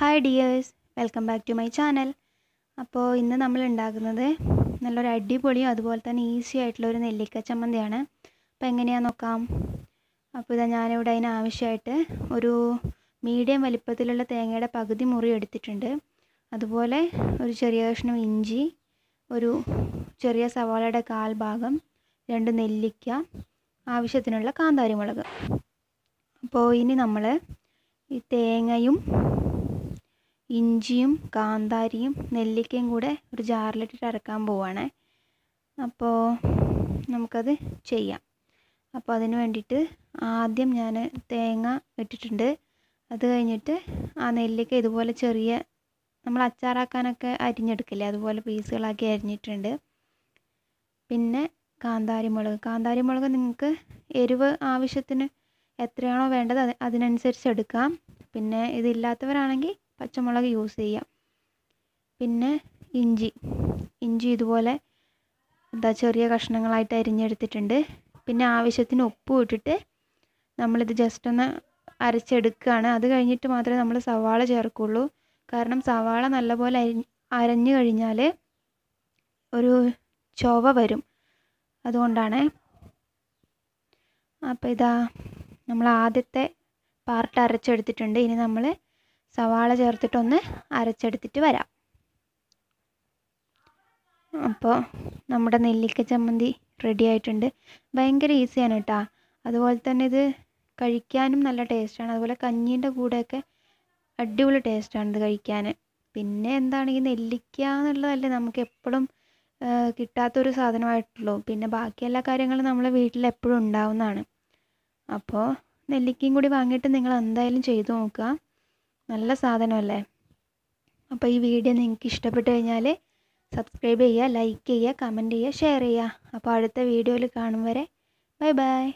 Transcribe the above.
hi dears welcome back to my channel അപ്പോൾ ഇന്ന് നമ്മൾ ഉണ്ടാക്കുന്നത് നല്ലൊരു അടിപൊളിയും അതുപോലെ തന്നെ ഈസി ആയിട്ടുള്ള ഒരു നെല്ലിക്ക ചമ്മന്തിയാണ് അപ്പോൾ എങ്ങനെയാ നോക്കാം അപ്പോൾ ഇതാ ഞാനിവിടെ അതിനാവശ്യമായിട്ട് ഒരു മീഡിയം വലിപ്പത്തിലുള്ള തേങ്ങയുടെ പകുതി മുറി എടുത്തിട്ടുണ്ട് അതുപോലെ ഒരു ചെറിയ കഷ്ണം ഇഞ്ചി ഒരു ചെറിയ സവാളയുടെ കാൽ ഭാഗം രണ്ട് നെല്ലിക്ക ആവശ്യത്തിനുള്ള കാന്താരിമുളക് അപ്പോൾ ഇനി നമ്മൾ ഈ തേങ്ങയും ഇഞ്ചിയും കാന്താരിയും നെല്ലിക്കയും കൂടെ ഒരു ജാറിലിട്ടിട്ട് അരക്കാൻ പോവാണ് അപ്പോൾ നമുക്കത് ചെയ്യാം അപ്പോൾ അതിന് വേണ്ടിയിട്ട് ആദ്യം ഞാൻ തേങ്ങ ഇട്ടിട്ടുണ്ട് അത് കഴിഞ്ഞിട്ട് ആ നെല്ലിക്ക ഇതുപോലെ ചെറിയ നമ്മൾ അച്ചാറാക്കാനൊക്കെ അരിഞ്ഞെടുക്കില്ലേ അതുപോലെ പീസുകളാക്കി അരിഞ്ഞിട്ടുണ്ട് പിന്നെ കാന്താരി മുളക് കാന്താരി മുളക് നിങ്ങൾക്ക് എരിവ് ആവശ്യത്തിന് എത്രയാണോ വേണ്ടത് അതിനനുസരിച്ച് എടുക്കാം പിന്നെ ഇതില്ലാത്തവരാണെങ്കിൽ പച്ചമുളക് യൂസ് ചെയ്യാം പിന്നെ ഇഞ്ചി ഇഞ്ചി ഇതുപോലെ എന്താ ചെറിയ കഷ്ണങ്ങളായിട്ട് അരിഞ്ഞെടുത്തിട്ടുണ്ട് പിന്നെ ആവശ്യത്തിന് ഉപ്പും ഇട്ടിട്ട് നമ്മളിത് ജസ്റ്റ് ഒന്ന് അരച്ചെടുക്കുകയാണ് അത് കഴിഞ്ഞിട്ട് മാത്രമേ നമ്മൾ സവാള ചേർക്കുള്ളൂ കാരണം സവാള നല്ലപോലെ അരി അരഞ്ഞു കഴിഞ്ഞാൽ ഒരു ചൊവ വരും അതുകൊണ്ടാണ് അപ്പോൾ ഇതാ നമ്മൾ ആദ്യത്തെ പാർട്ട് അരച്ചെടുത്തിട്ടുണ്ട് ഇനി നമ്മൾ സവാള ചേർത്തിട്ടൊന്ന് അരച്ചെടുത്തിട്ട് വരാം അപ്പോൾ നമ്മുടെ നെല്ലിക്ക ചമ്മന്തി റെഡി ആയിട്ടുണ്ട് ഭയങ്കര ഈസിയാണ് കേട്ടോ അതുപോലെ തന്നെ ഇത് കഴിക്കാനും നല്ല ടേസ്റ്റാണ് അതുപോലെ കഞ്ഞീൻ്റെ കൂടെയൊക്കെ അടിപൊളി ടേസ്റ്റാണ് ഇത് കഴിക്കാൻ പിന്നെ എന്താണ് ഈ നെല്ലിക്ക എന്നുള്ളതല്ലേ നമുക്ക് എപ്പോഴും കിട്ടാത്തൊരു സാധനമായിട്ടുള്ളൂ പിന്നെ ബാക്കി എല്ലാ കാര്യങ്ങളും നമ്മളെ വീട്ടിൽ എപ്പോഴും ഉണ്ടാവുന്നതാണ് അപ്പോൾ നെല്ലിക്കയും കൂടി വാങ്ങിയിട്ട് നിങ്ങൾ എന്തായാലും ചെയ്തു നോക്കുക നല്ല സാധനമല്ലേ അപ്പോൾ ഈ വീഡിയോ നിങ്ങൾക്ക് ഇഷ്ടപ്പെട്ട് കഴിഞ്ഞാൽ സബ്സ്ക്രൈബ് ചെയ്യുക ലൈക്ക് ചെയ്യുക കമൻറ്റ് ചെയ്യുക ഷെയർ ചെയ്യുക അപ്പോൾ അടുത്ത വീഡിയോയിൽ കാണും വരെ ബൈ ബൈ